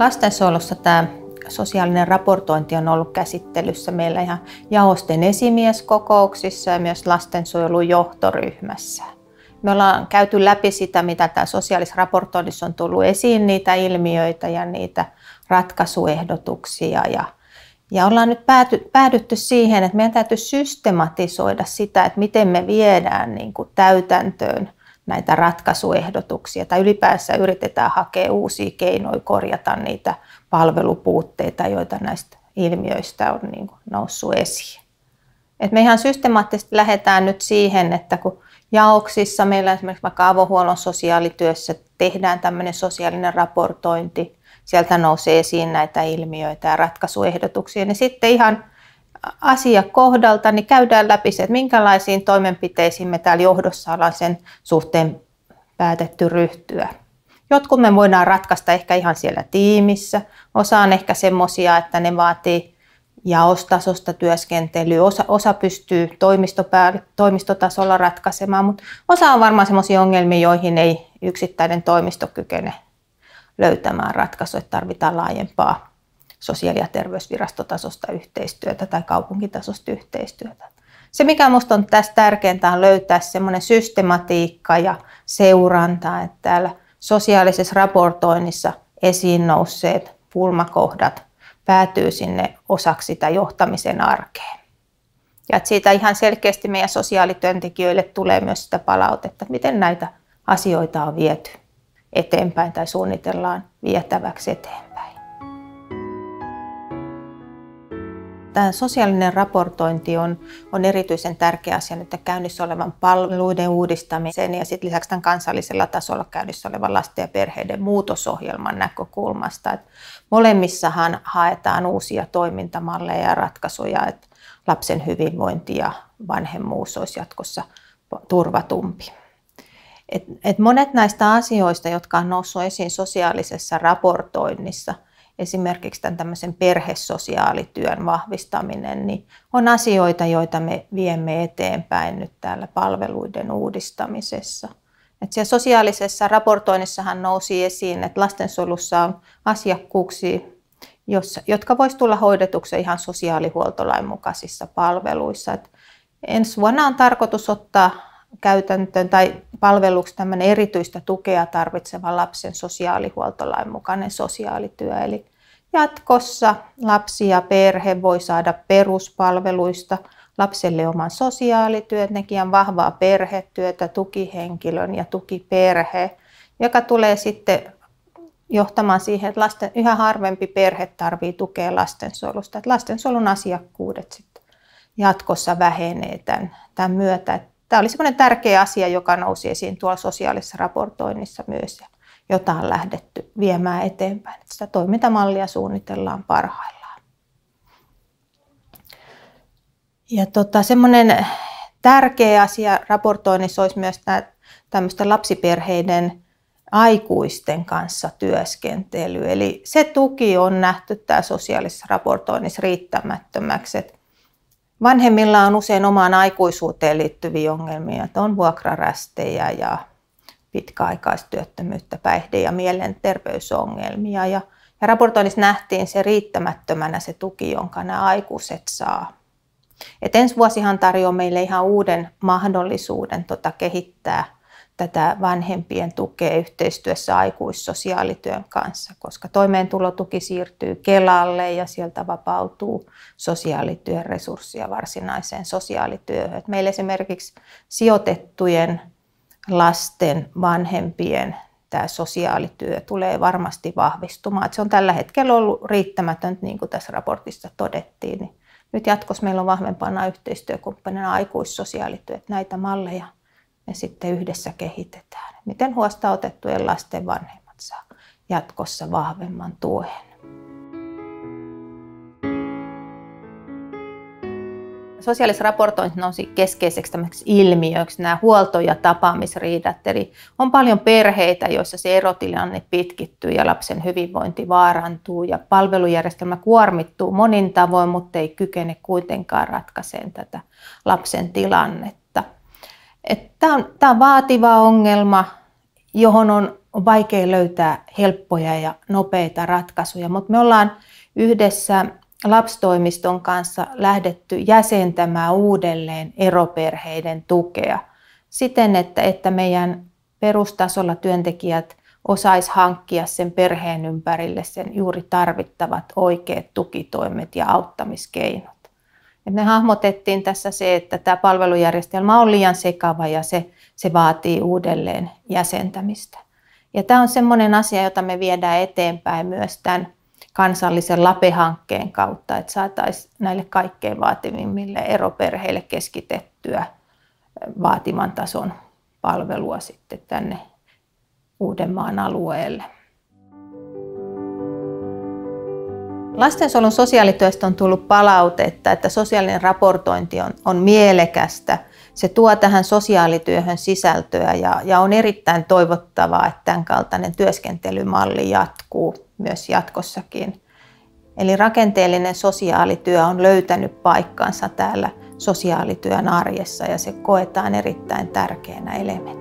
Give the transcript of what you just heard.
Lastensuojelussa tämä sosiaalinen raportointi on ollut käsittelyssä meillä ihan jaosten esimieskokouksissa ja myös lastensuojelun johtoryhmässä. Me ollaan käyty läpi sitä, mitä tämä sosiaalisessa raportoinnissa on tullut esiin, niitä ilmiöitä ja niitä ratkaisuehdotuksia. Ja, ja ollaan nyt pääty, päädytty siihen, että meidän täytyy systematisoida sitä, että miten me viedään niin kuin täytäntöön näitä ratkaisuehdotuksia tai ylipäänsä yritetään hakea uusia keinoja korjata niitä palvelupuutteita, joita näistä ilmiöistä on niin kuin noussut esiin. Et me ihan systemaattisesti lähdetään nyt siihen, että kun jaoksissa meillä esimerkiksi vaikka avohuollon sosiaalityössä tehdään tämmöinen sosiaalinen raportointi, sieltä nousee esiin näitä ilmiöitä ja ratkaisuehdotuksia, niin sitten ihan asia kohdalta, niin käydään läpi se, että minkälaisiin toimenpiteisiin me täällä johdossa ollaan sen suhteen päätetty ryhtyä. Jotkut me voidaan ratkaista ehkä ihan siellä tiimissä. Osa on ehkä semmoisia, että ne vaatii jaostasosta työskentelyä. Osa, osa pystyy toimistotasolla ratkaisemaan, mutta osa on varmaan semmoisia ongelmia, joihin ei yksittäinen toimisto kykene löytämään ratkaisua, tarvitaan laajempaa sosiaali- ja terveysvirastotasosta yhteistyötä tai kaupunkitasosta yhteistyötä. Se, mikä minusta on tässä tärkeintä, on löytää semmoinen systematiikka ja seuranta, että täällä sosiaalisessa raportoinnissa esiin nousseet pulmakohdat päätyy sinne osaksi sitä johtamisen arkeen. Ja että siitä ihan selkeästi meidän sosiaalityöntekijöille tulee myös sitä palautetta, että miten näitä asioita on viety eteenpäin tai suunnitellaan vietäväksi eteenpäin. tämä sosiaalinen raportointi on, on erityisen tärkeä asia nyt käynnissä olevan palveluiden uudistamiseen ja sitten lisäksi tämän kansallisella tasolla käynnissä olevan lasten ja perheiden muutosohjelman näkökulmasta. Et molemmissahan haetaan uusia toimintamalleja ja ratkaisuja, että lapsen hyvinvointi ja vanhemmuus olisi jatkossa turvatumpi. Et, et monet näistä asioista, jotka on noussut esiin sosiaalisessa raportoinnissa – esimerkiksi tämän tämmöisen perhesosiaalityön vahvistaminen, niin on asioita, joita me viemme eteenpäin nyt täällä palveluiden uudistamisessa. Et siellä sosiaalisessa raportoinnissahan nousi esiin, että lastensolussa on asiakkuuksia, jossa, jotka voisi tulla hoidetuksi ihan sosiaalihuoltolain mukaisissa palveluissa. Et ensi vuonna on tarkoitus ottaa käytäntöön tai palveluksi tämmöinen erityistä tukea tarvitseva lapsen sosiaalihuoltolain mukainen sosiaalityö. Eli jatkossa lapsi ja perhe voi saada peruspalveluista lapselle oman sosiaalityöntekijän, vahvaa perhetyötä, tukihenkilön ja tukiperhe, joka tulee sitten johtamaan siihen, että lasten, yhä harvempi perhe tarvitsee tukea lastensuojelusta. Että lastensuojelun asiakkuudet sitten jatkossa vähenee tämän, tämän myötä. Että Tämä oli semmoinen tärkeä asia, joka nousi esiin tuolla sosiaalisessa raportoinnissa myös, ja jota on lähdetty viemään eteenpäin. Sitä toimintamallia suunnitellaan parhaillaan. Ja tota, semmoinen tärkeä asia raportoinnissa olisi myös tämmöistä lapsiperheiden aikuisten kanssa työskentely. Eli se tuki on nähty tämä sosiaalisessa raportoinnissa riittämättömäksi. Että Vanhemmilla on usein omaan aikuisuuteen liittyviä ongelmia, että on vuokrarästejä ja pitkäaikaistyöttömyyttä, päihde- ja mielenterveysongelmia. Ja, ja raportoinnissa nähtiin se riittämättömänä se tuki, jonka nämä aikuiset saa. Et ensi vuosihan tarjoaa meille ihan uuden mahdollisuuden tota kehittää tätä vanhempien tukea yhteistyössä aikuissosiaalityön kanssa, koska toimeentulotuki siirtyy Kelalle ja sieltä vapautuu sosiaalityön resursseja varsinaiseen sosiaalityöhön. meillä esimerkiksi sijoitettujen lasten vanhempien tämä sosiaalityö tulee varmasti vahvistumaan. se on tällä hetkellä ollut riittämätön, niin kuin tässä raportissa todettiin. Niin nyt jatkossa meillä on vahvempana yhteistyökumppanina aikuissosiaalityö. Näitä malleja ne sitten yhdessä kehitetään. Miten huostaanotettujen lasten vanhemmat saa jatkossa vahvemman tuen. Sosiaalisessa raportoinnissa nousi keskeiseksi ilmiöksi nämä huolto- ja tapaamisriidat. Eli on paljon perheitä, joissa se erotilanne pitkittyy ja lapsen hyvinvointi vaarantuu ja palvelujärjestelmä kuormittuu monin tavoin, mutta ei kykene kuitenkaan ratkaiseen tätä lapsen tilannetta. Tämä on, tämä on vaativa ongelma, johon on vaikea löytää helppoja ja nopeita ratkaisuja, mutta me ollaan yhdessä lapstoimiston kanssa lähdetty jäsentämään uudelleen eroperheiden tukea siten, että, että meidän perustasolla työntekijät osais hankkia sen perheen ympärille sen juuri tarvittavat oikeat tukitoimet ja auttamiskeinot. Et me hahmotettiin tässä se, että tämä palvelujärjestelmä on liian sekava ja se, se vaatii uudelleen jäsentämistä. Ja tämä on sellainen asia, jota me viedään eteenpäin myös tämän kansallisen LAPE-hankkeen kautta, että saataisiin näille kaikkein vaativimmille eroperheille keskitettyä vaativan tason palvelua sitten tänne Uudenmaan alueelle. Lastensuojelun sosiaalityöstä on tullut palautetta, että sosiaalinen raportointi on, on mielekästä. Se tuo tähän sosiaalityöhön sisältöä ja, ja on erittäin toivottavaa, että tämän kaltainen työskentelymalli jatkuu myös jatkossakin. Eli rakenteellinen sosiaalityö on löytänyt paikkansa täällä sosiaalityön arjessa ja se koetaan erittäin tärkeänä elementtinä.